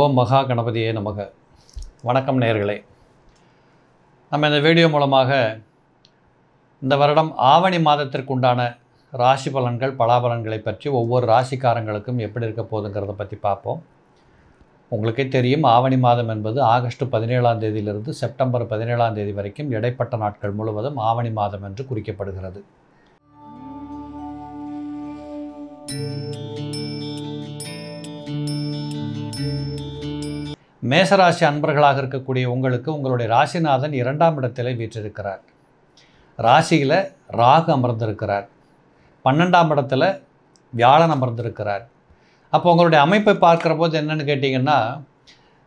ஓம் மகா கணபதியே நமக வணக்கம் நேர்களே நம்ம இந்த வீடியோ மூலமாக இந்த வருடம் ஆவணி மாதத்திற்குண்டான ராசி பலன்கள் பலாபலன்களை பற்றி ஒவ்வொரு ராசிக்காரங்களுக்கும் எப்படி இருக்க போகுதுங்கிறத பற்றி பார்ப்போம் உங்களுக்கே தெரியும் ஆவணி மாதம் என்பது ஆகஸ்ட் பதினேழாம் தேதியிலிருந்து செப்டம்பர் பதினேழாம் தேதி வரைக்கும் இடைப்பட்ட நாட்கள் முழுவதும் ஆவணி மாதம் என்று குறிக்கப்படுகிறது மேசராசி அன்பர்களாக இருக்கக்கூடிய உங்களுக்கு உங்களுடைய ராசிநாதன் இரண்டாம் இடத்தில் வீற்றிருக்கிறார் ராசியில் ராகு அமர்ந்திருக்கிறார் பன்னெண்டாம் இடத்துல வியாழன் அமர்ந்திருக்கிறார் அப்போ உங்களுடைய அமைப்பை பார்க்குற போது என்னென்னு கேட்டிங்கன்னா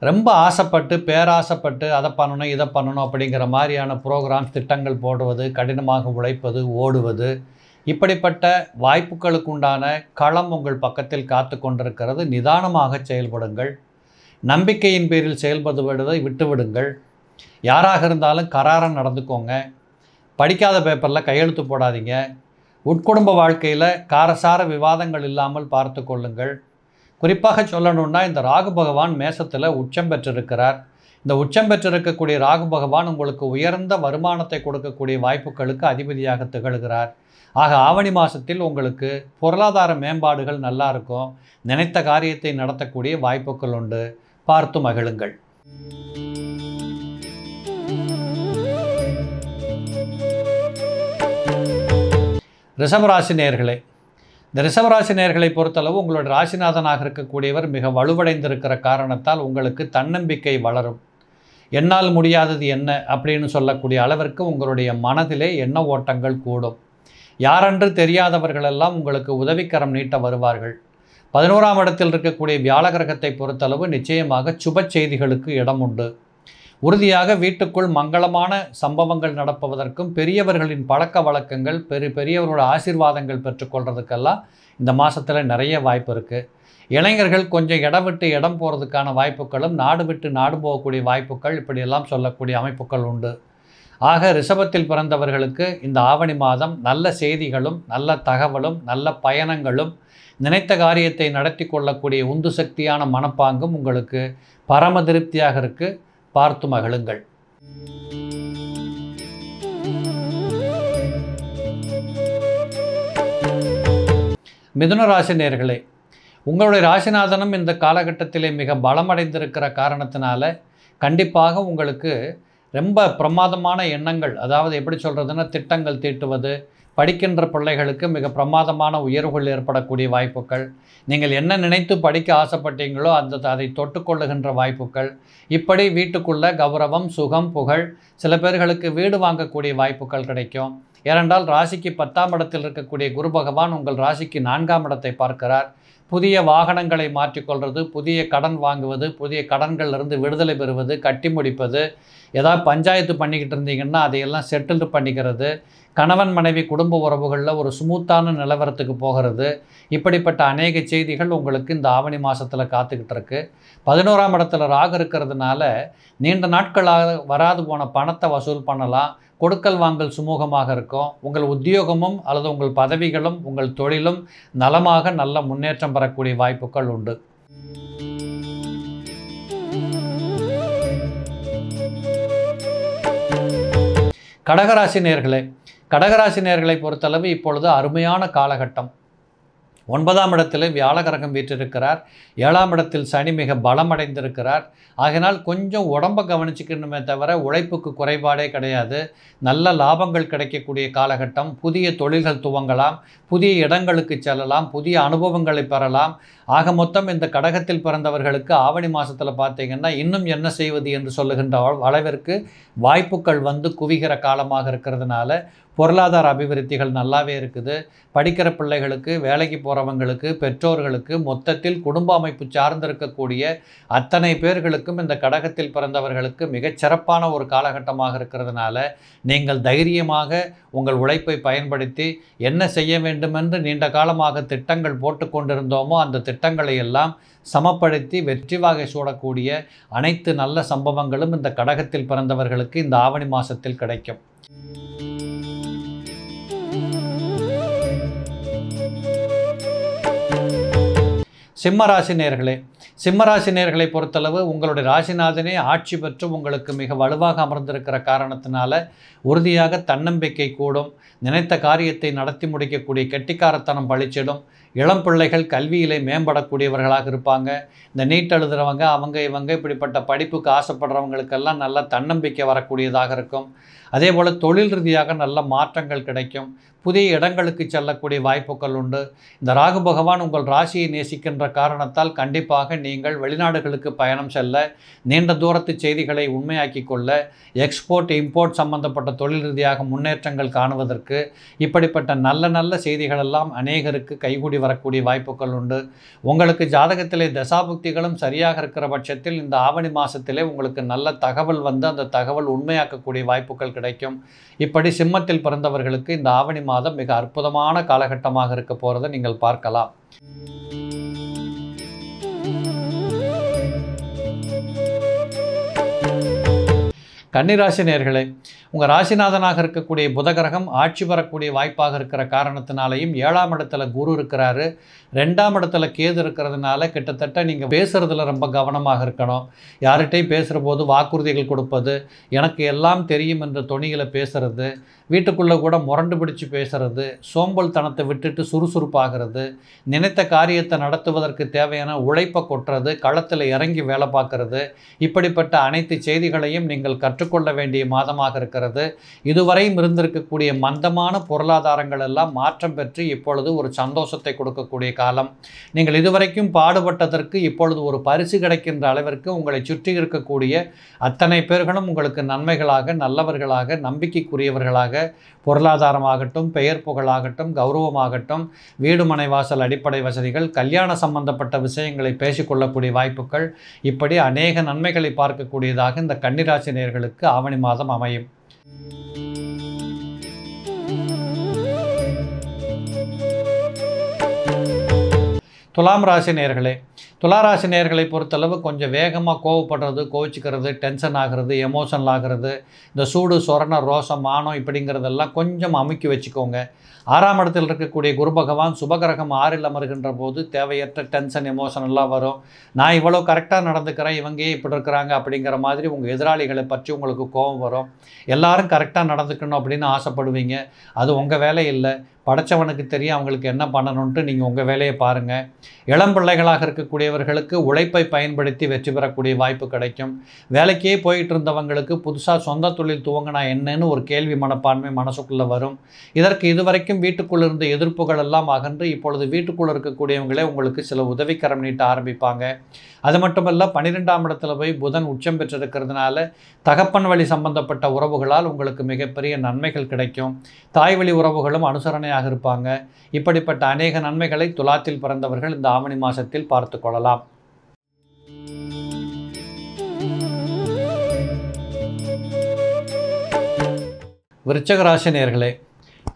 ரொம்ப ஆசைப்பட்டு பேராசைப்பட்டு அதை பண்ணணும் இதை பண்ணணும் அப்படிங்கிற மாதிரியான ப்ரோக்ராம்ஸ் திட்டங்கள் போடுவது கடினமாக உழைப்பது ஓடுவது இப்படிப்பட்ட வாய்ப்புகளுக்குண்டான களம் உங்கள் பக்கத்தில் காத்து கொண்டிருக்கிறது நிதானமாக செயல்படுங்கள் நம்பிக்கையின் பேரில் செயல்படுவதை விட்டுவிடுங்கள் யாராக இருந்தாலும் கராராக நடந்துக்கோங்க படிக்காத பேப்பரில் கையெழுத்து போடாதீங்க உட்குடும்ப வாழ்க்கையில் காரசார விவாதங்கள் இல்லாமல் பார்த்து கொள்ளுங்கள் குறிப்பாக சொல்லணுன்னா இந்த ராகு பகவான் மேசத்தில் உச்சம் பெற்றிருக்கிறார் இந்த உச்சம் பெற்றிருக்கக்கூடிய ராகு பகவான் உங்களுக்கு உயர்ந்த வருமானத்தை கொடுக்கக்கூடிய வாய்ப்புகளுக்கு அதிபதியாக திகழ்கிறார் ஆக ஆவணி மாதத்தில் உங்களுக்கு பொருளாதார மேம்பாடுகள் நல்லா இருக்கும் நினைத்த காரியத்தை நடத்தக்கூடிய வாய்ப்புகள் உண்டு பார்த்து மகிழுங்கள் ரிஷபராசி நேர்களே இந்த ரிஷபராசி நேர்களை பொறுத்தளவு உங்களோட ராசிநாதனாக இருக்கக்கூடியவர் மிக வலுவடைந்திருக்கிற காரணத்தால் உங்களுக்கு தன்னம்பிக்கை வளரும் என்னால் முடியாதது என்ன அப்படின்னு சொல்லக்கூடிய அளவிற்கு உங்களுடைய மனதிலே எண்ண ஓட்டங்கள் கூடும் யாரென்று தெரியாதவர்களெல்லாம் உங்களுக்கு உதவிக்கரம் நீட்ட வருவார்கள் பதினோராம் இடத்தில் இருக்கக்கூடிய வியாழ கிரகத்தை பொறுத்தளவு நிச்சயமாக சுப செய்திகளுக்கு இடம் உண்டு உறுதியாக வீட்டுக்குள் மங்களமான சம்பவங்கள் நடப்பதற்கும் பெரியவர்களின் பழக்க வழக்கங்கள் பெரு பெரியவர்களோட ஆசீர்வாதங்கள் பெற்றுக்கொள்கிறதுக்கெல்லாம் இந்த மாதத்தில் நிறைய வாய்ப்பு இருக்குது இளைஞர்கள் கொஞ்சம் இடம் விட்டு இடம் போகிறதுக்கான வாய்ப்புகளும் நாடு விட்டு நாடு போகக்கூடிய வாய்ப்புகள் இப்படியெல்லாம் சொல்லக்கூடிய அமைப்புகள் உண்டு ஆக ரிஷபத்தில் பிறந்தவர்களுக்கு இந்த ஆவணி மாதம் நல்ல செய்திகளும் நல்ல தகவலும் நல்ல பயணங்களும் நினைத்த காரியத்தை நடத்தி கொள்ளக்கூடிய உந்து சக்தியான மனப்பாங்கும் உங்களுக்கு பரம திருப்தியாக இருக்கு பார்த்து மகிழுங்கள் மிதுன ராசி நேர்களே உங்களுடைய ராசிநாதனும் இந்த காலகட்டத்திலே மிக பலமடைந்திருக்கிற காரணத்தினால கண்டிப்பாக உங்களுக்கு ரொம்ப பிரமாதமான எண்ணங்கள் அதாவது எப்படி சொல்கிறதுன்னா திட்டங்கள் தீட்டுவது படிக்கின்ற பிள்ளைகளுக்கு மிக பிரமாதமான உயர்வுகள் ஏற்படக்கூடிய வாய்ப்புகள் நீங்கள் என்ன நினைத்து படிக்க ஆசைப்பட்டீங்களோ அந்த அதை தொட்டுக்கொள்ளுகின்ற வாய்ப்புகள் இப்படி வீட்டுக்குள்ள கௌரவம் சுகம் புகழ் சில பேர்களுக்கு வீடு வாங்கக்கூடிய வாய்ப்புகள் கிடைக்கும் ஏனென்றால் ராசிக்கு பத்தாம் இடத்தில் இருக்கக்கூடிய குரு பகவான் உங்கள் ராசிக்கு நான்காம் இடத்தை பார்க்கிறார் புதிய வாகனங்களை மாற்றிக்கொள்வது புதிய கடன் வாங்குவது புதிய கடன்கள்லேருந்து விடுதலை பெறுவது கட்டி முடிப்பது ஏதாவது பஞ்சாயத்து பண்ணிக்கிட்டு இருந்தீங்கன்னா அதையெல்லாம் செட்டில்டு பண்ணிக்கிறது கணவன் மனைவி குடும்ப உறவுகளில் ஒரு ஸ்மூத்தான நிலவரத்துக்கு போகிறது இப்படிப்பட்ட அநேக செய்திகள் உங்களுக்கு இந்த ஆவணி மாதத்தில் காத்துக்கிட்டு இருக்கு பதினோராம் இடத்துல ராகு இருக்கிறதுனால நீண்ட நாட்களாக வராது போன பணத்தை வசூல் பண்ணலாம் கொடுக்கல் வாங்கல் சுமூகமாக இருக்கும் உங்கள் உத்தியோகமும் அல்லது உங்கள் பதவிகளும் உங்கள் தொழிலும் நலமாக நல்ல முன்னேற்றம் பெறக்கூடிய வாய்ப்புகள் உண்டு கடகராசி நேர்களே கடகராசி நேர்களை பொறுத்தளவு இப்பொழுது அருமையான காலகட்டம் ஒன்பதாம் இடத்தில் வியாழகரகம் வீற்றிருக்கிறார் ஏழாம் இடத்தில் சனி மிக பலமடைந்திருக்கிறார் ஆகினால் கொஞ்சம் உடம்பை கவனிச்சுக்கணுமே தவிர உழைப்புக்கு குறைபாடே கிடையாது நல்ல லாபங்கள் கிடைக்கக்கூடிய காலகட்டம் புதிய தொழில்கள் துவங்கலாம் புதிய இடங்களுக்கு செல்லலாம் புதிய அனுபவங்களை பெறலாம் ஆக மொத்தம் இந்த கடகத்தில் பிறந்தவர்களுக்கு ஆவணி மாதத்தில் பார்த்தீங்கன்னா இன்னும் என்ன செய்வது என்று சொல்லுகின்ற அளவிற்கு வாய்ப்புகள் வந்து குவிகிற காலமாக இருக்கிறதுனால பொருளாதார அபிவிருத்திகள் நல்லாவே இருக்குது படிக்கிற பிள்ளைகளுக்கு வேலைக்கு போகிறவங்களுக்கு பெற்றோர்களுக்கு மொத்தத்தில் குடும்ப அமைப்பு சார்ந்திருக்கக்கூடிய அத்தனை பேர்களுக்கும் இந்த கடகத்தில் பிறந்தவர்களுக்கு மிகச்சிறப்பான ஒரு காலகட்டமாக இருக்கிறதுனால நீங்கள் தைரியமாக உங்கள் உழைப்பை பயன்படுத்தி என்ன செய்ய வேண்டுமென்று நீண்ட காலமாக திட்டங்கள் போட்டுக்கொண்டிருந்தோமோ அந்த திட்டங்களை எல்லாம் சமப்படுத்தி வெற்றி வாகை சூடக்கூடிய அனைத்து நல்ல சம்பவங்களும் இந்த கடகத்தில் பிறந்தவர்களுக்கு இந்த ஆவணி மாதத்தில் கிடைக்கும் சிம்மராசி நேர்களே சிம்மராசி நேர்களை பொறுத்தளவு உங்களுடைய ராசிநாதனே ஆட்சி பெற்று உங்களுக்கு மிக வலுவாக அமர்ந்திருக்கிற காரணத்தினால உறுதியாக தன்னம்பிக்கை கூடும் நினைத்த காரியத்தை நடத்தி முடிக்கக்கூடிய கெட்டிக்காரத்தனம் பழிச்சிடும் இளம் பிள்ளைகள் கல்வியிலே மேம்படக்கூடியவர்களாக இருப்பாங்க இந்த நீட் எழுதுகிறவங்க அவங்க இவங்க இப்படிப்பட்ட படிப்புக்கு ஆசைப்படுறவங்களுக்கெல்லாம் நல்ல தன்னம்பிக்கை வரக்கூடியதாக இருக்கும் அதே போல் தொழில் ரீதியாக நல்ல மாற்றங்கள் கிடைக்கும் புதிய இடங்களுக்கு செல்லக்கூடிய வாய்ப்புகள் உண்டு இந்த ராகு பகவான் உங்கள் ராசியை நேசிக்கின்ற காரணத்தால் கண்டிப்பாக நீங்கள் வெளிநாடுகளுக்கு பயணம் செல்ல நீண்ட தூரத்து செய்திகளை உண்மையாக்கி கொள்ள எக்ஸ்போர்ட் இம்போர்ட் சம்பந்தப்பட்ட தொழில் ரீதியாக முன்னேற்றங்கள் காணுவதற்கு இப்படிப்பட்ட நல்ல நல்ல செய்திகளெல்லாம் அநேகருக்கு கைகூடி வரக்கூடிய வாய்ப்புகள் உண்டு உங்களுக்கு ஜாதகத்திலே தசாபுக்திகளும் சரியாக இருக்கிற பட்சத்தில் இந்த ஆவணி மாதத்திலே உங்களுக்கு நல்ல தகவல் வந்து அந்த தகவல் உண்மையாக்கக்கூடிய வாய்ப்புகள் கிடைக்கும் இப்படி சிம்மத்தில் பிறந்தவர்களுக்கு இந்த ஆவணி மாதம் மிக அற்புதமான காலகட்டமாக இருக்க போகிறத நீங்கள் பார்க்கலாம் கன்னிராசி நேர்களே உங்கள் ராசிநாதனாக இருக்கக்கூடிய புதகிரகம் ஆட்சி வரக்கூடிய வாய்ப்பாக இருக்கிற காரணத்தினாலையும் ஏழாம் இடத்துல குரு இருக்கிறாரு ரெண்டாம் இடத்துல கேது இருக்கிறதுனால கிட்டத்தட்ட நீங்கள் பேசுகிறதுல ரொம்ப கவனமாக இருக்கணும் யார்கிட்டையும் பேசுகிற போது வாக்குறுதிகள் கொடுப்பது எனக்கு எல்லாம் தெரியும் என்ற துணியில் பேசுகிறது வீட்டுக்குள்ளே கூட முரண்டு பிடிச்சு பேசுகிறது சோம்பல் தனத்தை விட்டுட்டு சுறுசுறுப்பாகிறது நினைத்த காரியத்தை நடத்துவதற்கு தேவையான உழைப்பை கொட்டுறது களத்தில் இறங்கி வேலை பார்க்கறது இப்படிப்பட்ட அனைத்து செய்திகளையும் நீங்கள் கற்று கற்றுக்கொள்ள வேண்டிய மாதமாக இருக்கிறது இதுவரையும் இருந்திருக்கக்கூடிய மந்தமான பொருளாதாரங்கள் எல்லாம் மாற்றம் பெற்று இப்பொழுது ஒரு சந்தோஷத்தை கொடுக்கக்கூடிய காலம் நீங்கள் இதுவரைக்கும் பாடுபட்டதற்கு இப்பொழுது ஒரு பரிசு கிடைக்கின்ற அளவிற்கு உங்களை சுற்றி இருக்கக்கூடிய அத்தனை பேர்களும் உங்களுக்கு நன்மைகளாக நல்லவர்களாக நம்பிக்கைக்குரியவர்களாக பொருளாதாரமாகட்டும் பெயர் புகழாகட்டும் கௌரவமாகட்டும் வீடு மனை வாசல் அடிப்படை வசதிகள் கல்யாண சம்பந்தப்பட்ட விஷயங்களை பேசிக்கொள்ளக்கூடிய வாய்ப்புகள் இப்படி அநேக நன்மைகளை பார்க்கக்கூடியதாக இந்த கன்னிராசினியர்களுக்கு மாதத்திற்கு ஆவணி மாதம் அமையும் துலாம் ராசி நேர்களே துளாராசி நேர்களை பொறுத்தளவு கொஞ்சம் வேகமாக கோவப்படுறது கோவிச்சிக்கிறது டென்ஷன் ஆகிறது எமோஷனல் ஆகிறது இந்த சூடு சொரண ரோசம் மானம் இப்படிங்கிறதெல்லாம் கொஞ்சம் அமுக்கி வச்சுக்கோங்க ஆறாம் இடத்தில் இருக்கக்கூடிய குரு பகவான் சுபகிரகம் ஆறில் அமர்கின்ற போது தேவையற்ற டென்ஷன் எமோஷன் எல்லாம் வரும் நான் இவ்வளோ கரெக்டாக நடந்துக்கிறேன் இவங்கே இப்படி இருக்கிறாங்க அப்படிங்கிற மாதிரி உங்கள் எதிராளிகளை பற்றி உங்களுக்கு கோபம் வரும் எல்லாரும் கரெக்டாக நடந்துக்கணும் அப்படின்னு ஆசைப்படுவீங்க அது உங்கள் வேலை இல்லை படைத்தவனுக்கு தெரியும் அவங்களுக்கு என்ன பண்ணணுன்ட்டு நீங்கள் உங்கள் வேலையை பாருங்கள் இளம் பிள்ளைகளாக இருக்கக்கூடியவர்களுக்கு உழைப்பை பயன்படுத்தி வெற்றி பெறக்கூடிய வாய்ப்பு கிடைக்கும் வேலைக்கே போயிட்டு இருந்தவங்களுக்கு புதுசாக சொந்த தொழில் துவங்கினா என்னன்னு ஒரு கேள்வி மனப்பான்மை மனசுக்குள்ளே வரும் இதற்கு இதுவரைக்கும் வீட்டுக்குள் இருந்த எதிர்ப்புகள் எல்லாம் அகன்று இப்பொழுது வீட்டுக்குள்ளே இருக்கக்கூடியவங்களே உங்களுக்கு சில உதவிக்கரம் நீட்ட ஆரம்பிப்பாங்க அது மட்டுமல்ல பன்னிரெண்டாம் இடத்துல போய் புதன் உச்சம் பெற்றிருக்கிறதுனால தகப்பன் வழி சம்பந்தப்பட்ட உறவுகளால் உங்களுக்கு மிகப்பெரிய நன்மைகள் கிடைக்கும் தாய் வழி உறவுகளும் அனுசரணை துணையாக இருப்பாங்க இப்படிப்பட்ட அநேக நன்மைகளை துலாத்தில் பிறந்தவர்கள் இந்த ஆவணி மாதத்தில் பார்த்து கொள்ளலாம் விருச்சக ராசினியர்களே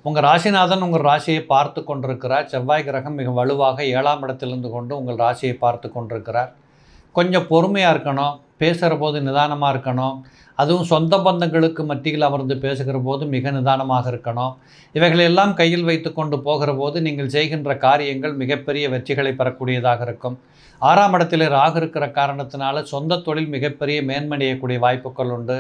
உங்கள் ராசிநாதன் உங்கள் ராசியை பார்த்து கொண்டிருக்கிறார் செவ்வாய் கிரகம் மிக வலுவாக ஏழாம் இடத்திலிருந்து கொண்டு உங்கள் ராசியை பார்த்து கொண்டிருக்கிறார் கொஞ்சம் பொறுமையாக இருக்கணும் பேசுகிற போது நிதானமாக இருக்கணும் அதுவும் சொந்த பந்தங்களுக்கு மத்தியில் அமர்ந்து பேசுகிற போது மிக நிதானமாக இருக்கணும் இவைகளெல்லாம் கையில் வைத்து கொண்டு போகிற போது நீங்கள் செய்கின்ற காரியங்கள் மிகப்பெரிய வெற்றிகளை பெறக்கூடியதாக இருக்கும் ஆறாம் இடத்தில் ராகு இருக்கிற காரணத்தினால சொந்த தொழில் மிகப்பெரிய மேன்மடையக்கூடிய வாய்ப்புகள் உண்டு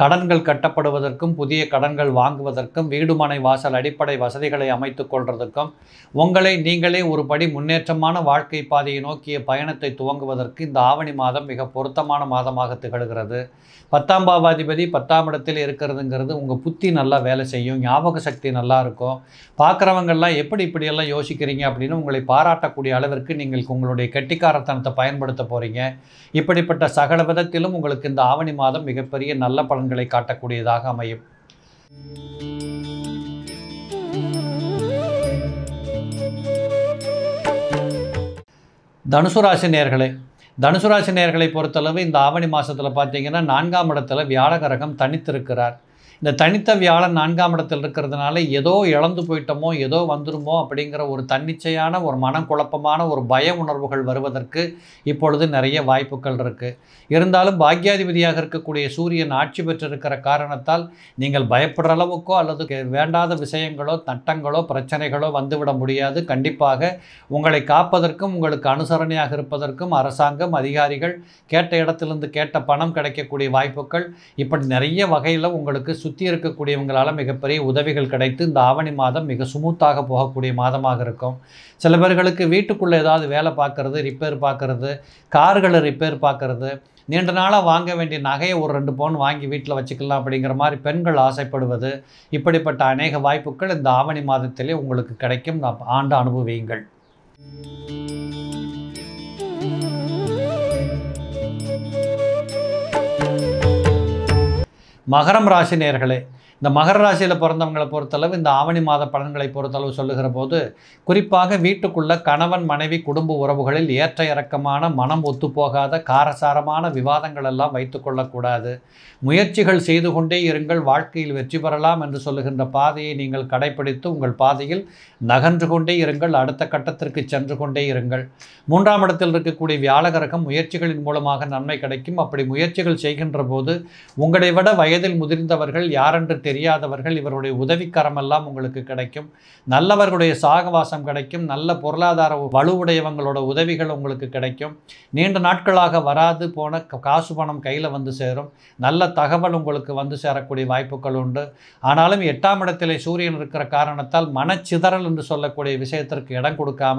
கடன்கள் கட்டப்படுவதற்கும் புதிய கடன்கள் வாங்குவதற்கும் வீடுமனை வாசல் அடிப்படை வசதிகளை அமைத்து கொள்வதற்கும் உங்களை நீங்களே ஒரு படி முன்னேற்றமான வாழ்க்கை பாதையை நோக்கிய பயணத்தை துவங்குவதற்கு இந்த ஆவணி மாதம் மிக பொருத்தமான மாதம் மாதமாக திகழ்கிறது பத்தாம் பாவாதிபதி பத்தாம் இடத்தில் இருக்கிறதுங்கிறது உங்கள் புத்தி நல்லா வேலை செய்யும் ஞாபக சக்தி நல்லா இருக்கும் பார்க்குறவங்கள்லாம் எப்படி இப்படியெல்லாம் யோசிக்கிறீங்க அப்படின்னு உங்களை பாராட்டக்கூடிய அளவிற்கு நீங்கள் உங்களுடைய கெட்டிக்காரத்தனத்தை பயன்படுத்த போகிறீங்க இப்படிப்பட்ட சகல விதத்திலும் உங்களுக்கு இந்த ஆவணி மாதம் மிகப்பெரிய நல்ல பலன்களை காட்டக்கூடியதாக அமையும் தனுசு ராசி நேர்களே தனுசுராசி நேர்களை பொறுத்தளவு இந்த ஆவணி மாதத்தில் பார்த்தீங்கன்னா நான்காம் இடத்துல வியாழகரகம் தனித்திருக்கிறார் இந்த தனித்த வியாழன் நான்காம் இடத்தில் இருக்கிறதுனால ஏதோ இழந்து போயிட்டோமோ ஏதோ வந்துருமோ அப்படிங்கிற ஒரு தன்னிச்சையான ஒரு மனக்குழப்பமான ஒரு பய உணர்வுகள் வருவதற்கு இப்பொழுது நிறைய வாய்ப்புகள் இருக்குது இருந்தாலும் பாக்யாதிபதியாக இருக்கக்கூடிய சூரியன் ஆட்சி பெற்றிருக்கிற காரணத்தால் நீங்கள் பயப்படுற அளவுக்கோ அல்லது வேண்டாத விஷயங்களோ தட்டங்களோ பிரச்சனைகளோ வந்துவிட முடியாது கண்டிப்பாக உங்களை காப்பதற்கும் உங்களுக்கு அனுசரணையாக இருப்பதற்கும் அரசாங்கம் அதிகாரிகள் கேட்ட இடத்திலிருந்து கேட்ட பணம் கிடைக்கக்கூடிய வாய்ப்புகள் இப்படி நிறைய வகையில் உங்களுக்கு சு சுற்றி இருக்கக்கூடியவங்களால் மிகப்பெரிய உதவிகள் கிடைத்து இந்த ஆவணி மாதம் மிக சுமூத்தாக போகக்கூடிய மாதமாக இருக்கும் சில பேர்களுக்கு வீட்டுக்குள்ளே ஏதாவது வேலை பார்க்குறது ரிப்பேர் பார்க்குறது கார்களை ரிப்பேர் பார்க்குறது நீண்ட நாளாக வாங்க வேண்டிய நகையை ஒரு ரெண்டு பவுன் வாங்கி வீட்டில் வச்சுக்கலாம் அப்படிங்கிற மாதிரி பெண்கள் ஆசைப்படுவது இப்படிப்பட்ட அநேக வாய்ப்புகள் இந்த ஆவணி மாதத்திலே உங்களுக்கு கிடைக்கும் ஆண்டு அனுபவியுங்கள் மகரம் ராசி நேர்களே இந்த மகர ராசியில் பிறந்தவங்களை பொறுத்தளவு இந்த ஆவணி மாத பலன்களை பொறுத்தளவு சொல்லுகிற போது குறிப்பாக வீட்டுக்குள்ள கணவன் மனைவி குடும்ப உறவுகளில் ஏற்ற இறக்கமான மனம் ஒத்துப்போகாத காரசாரமான விவாதங்கள் எல்லாம் வைத்துக்கொள்ளக்கூடாது முயற்சிகள் செய்து கொண்டே இருங்கள் வாழ்க்கையில் வெற்றி பெறலாம் என்று சொல்லுகின்ற பாதையை நீங்கள் கடைபிடித்து உங்கள் பாதையில் நகன்று கொண்டே இருங்கள் அடுத்த கட்டத்திற்கு சென்று கொண்டே இருங்கள் மூன்றாம் இடத்தில் இருக்கக்கூடிய வியாழகரகம் முயற்சிகளின் மூலமாக நன்மை கிடைக்கும் அப்படி முயற்சிகள் செய்கின்ற போது உங்களை விட வயதில் முதிர்ந்தவர்கள் யாரென்று தெரியும் தெரியாதவர்கள் இவருடைய உதவிக்கரமெல்லாம் உங்களுக்கு கிடைக்கும் நல்லவர்களுடைய சாகவாசம் கிடைக்கும் நல்ல பொருளாதார வலுவுடையவங்களோட உதவிகள் உங்களுக்கு கிடைக்கும் நீண்ட நாட்களாக வராது போன காசு பணம் கையில் வந்து சேரும் நல்ல தகவல் உங்களுக்கு வந்து சேரக்கூடிய வாய்ப்புகள் உண்டு ஆனாலும் எட்டாம் இடத்தில் சூரியன் இருக்கிற காரணத்தால் மனச்சிதறல் என்று சொல்லக்கூடிய விஷயத்திற்கு இடம் கொடுக்காம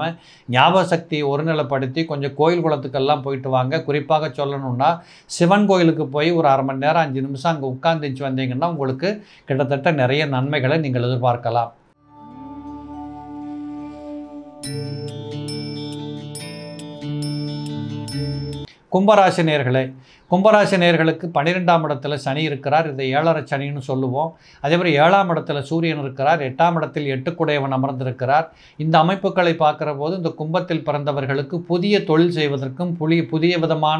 ஞாபக சக்தியை ஒருநிலைப்படுத்தி கொஞ்சம் கோயில் குளத்துக்கெல்லாம் போயிட்டு வாங்க குறிப்பாக சொல்லணும்னா சிவன் கோயிலுக்கு போய் ஒரு அரை மணி நேரம் அஞ்சு நிமிஷம் அங்கே உட்காந்துச்சு வந்தீங்கன்னா உங்களுக்கு கிட்டத்தட்ட நிறைய நன்மைகளை நீங்கள் எதிர்பார்க்கலாம் கும்பராசினியர்களே கும்பராசி நேர்களுக்கு பன்னிரெண்டாம் இடத்துல சனி இருக்கிறார் இதை ஏழரை சனின்னு சொல்லுவோம் அதே மாதிரி ஏழாம் இடத்துல சூரியன் இருக்கிறார் எட்டாம் இடத்தில் எட்டுக்குடையவன் அமர்ந்திருக்கிறார் இந்த அமைப்புகளை பார்க்குற போது இந்த கும்பத்தில் பிறந்தவர்களுக்கு புதிய தொழில் செய்வதற்கும் புளி புதிய விதமான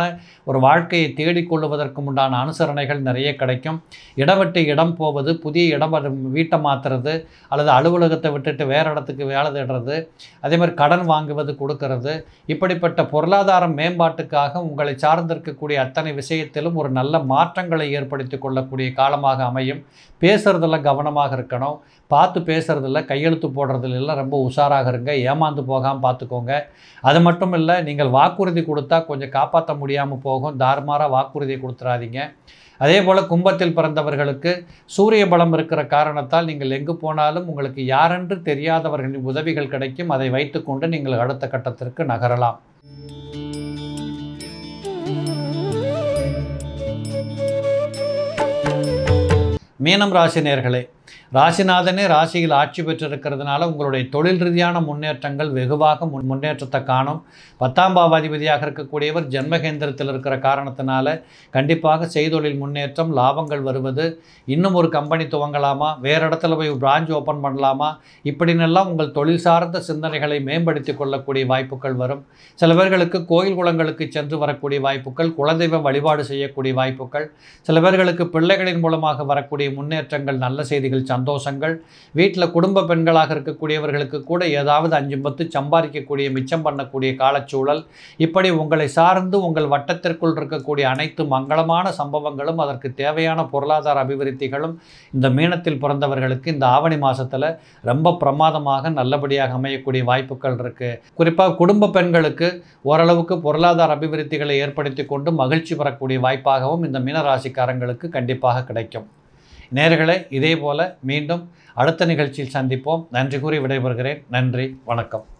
ஒரு வாழ்க்கையை தேடிக்கொள்வதற்கும் உண்டான அனுசரணைகள் நிறைய கிடைக்கும் இடம் விட்டு இடம் போவது புதிய இடம் வீட்டை மாற்றுறது அல்லது அலுவலகத்தை விட்டுட்டு வேறு இடத்துக்கு வேலை தேடுறது அதே மாதிரி கடன் வாங்குவது கொடுக்கறது இப்படிப்பட்ட பொருளாதார மேம்பாட்டுக்காக உங்களை சார்ந்திருக்கக்கூடிய அத்தனை விஷயத்திலும் ஒரு நல்ல மாற்றங்களை ஏற்படுத்தி கொள்ளக்கூடிய காலமாக அமையும் பேசுகிறதில் கவனமாக இருக்கணும் பார்த்து பேசுகிறதில்ல கையெழுத்து போடுறதுலாம் ரொம்ப உஷாராக இருங்க ஏமாந்து போகாமல் பார்த்துக்கோங்க அது மட்டும் இல்லை நீங்கள் வாக்குறுதி கொடுத்தா கொஞ்சம் காப்பாற்ற முடியாமல் போகும் தார்மாராக வாக்குறுதியை கொடுத்துடாதீங்க அதே போல் கும்பத்தில் பிறந்தவர்களுக்கு சூரிய பலம் இருக்கிற காரணத்தால் நீங்கள் எங்கு போனாலும் உங்களுக்கு யாரென்று தெரியாதவர்களின் உதவிகள் கிடைக்கும் அதை வைத்துக்கொண்டு நீங்கள் அடுத்த கட்டத்திற்கு நகரலாம் மீனம் ராசினியர்களே ராசிநாதனே ராசியில் ஆட்சி பெற்றிருக்கிறதுனால உங்களுடைய தொழில் ரீதியான முன்னேற்றங்கள் வெகுவாக முன் முன்னேற்றத்தை காணும் பத்தாம் பாவாதிபதியாக இருக்கக்கூடியவர் ஜென்மகேந்திரத்தில் இருக்கிற காரணத்தினால கண்டிப்பாக செய்தொழில் முன்னேற்றம் லாபங்கள் வருவது இன்னும் ஒரு கம்பெனி துவங்கலாமா வேறு இடத்துல போய் பிரான்ச் ஓப்பன் பண்ணலாமா இப்படின்னெல்லாம் உங்கள் தொழில் சார்ந்த சிந்தனைகளை மேம்படுத்தி கொள்ளக்கூடிய வாய்ப்புகள் வரும் சில பேர்களுக்கு கோயில் குளங்களுக்கு சென்று வரக்கூடிய வாய்ப்புகள் குலதெய்வ வழிபாடு செய்யக்கூடிய வாய்ப்புகள் சில பேர்களுக்கு பிள்ளைகளின் மூலமாக வரக்கூடிய முன்னேற்றங்கள் நல்ல செய்திகள் சந்தோஷங்கள் வீட்டில் குடும்ப பெண்களாக இருக்கக்கூடியவர்களுக்கு கூட ஏதாவது அஞ்சு பத்து சம்பாதிக்கக்கூடிய மிச்சம் பண்ணக்கூடிய காலச்சூழல் இப்படி உங்களை சார்ந்து உங்கள் வட்டத்திற்குள் இருக்கக்கூடிய அனைத்து மங்களமான சம்பவங்களும் அதற்கு தேவையான பொருளாதார அபிவிருத்திகளும் இந்த மீனத்தில் பிறந்தவர்களுக்கு இந்த ஆவணி மாதத்தில் ரொம்ப பிரமாதமாக நல்லபடியாக அமையக்கூடிய வாய்ப்புகள் இருக்குது குறிப்பாக குடும்ப பெண்களுக்கு ஓரளவுக்கு பொருளாதார அபிவிருத்திகளை ஏற்படுத்தி கொண்டு மகிழ்ச்சி பெறக்கூடிய வாய்ப்பாகவும் இந்த மீனராசிக்காரங்களுக்கு கண்டிப்பாக கிடைக்கும் நேர்களை இதே போல மீண்டும் அடுத்த நிகழ்ச்சியில் சந்திப்போம் நன்றி கூறி விடைபெறுகிறேன் நன்றி வணக்கம்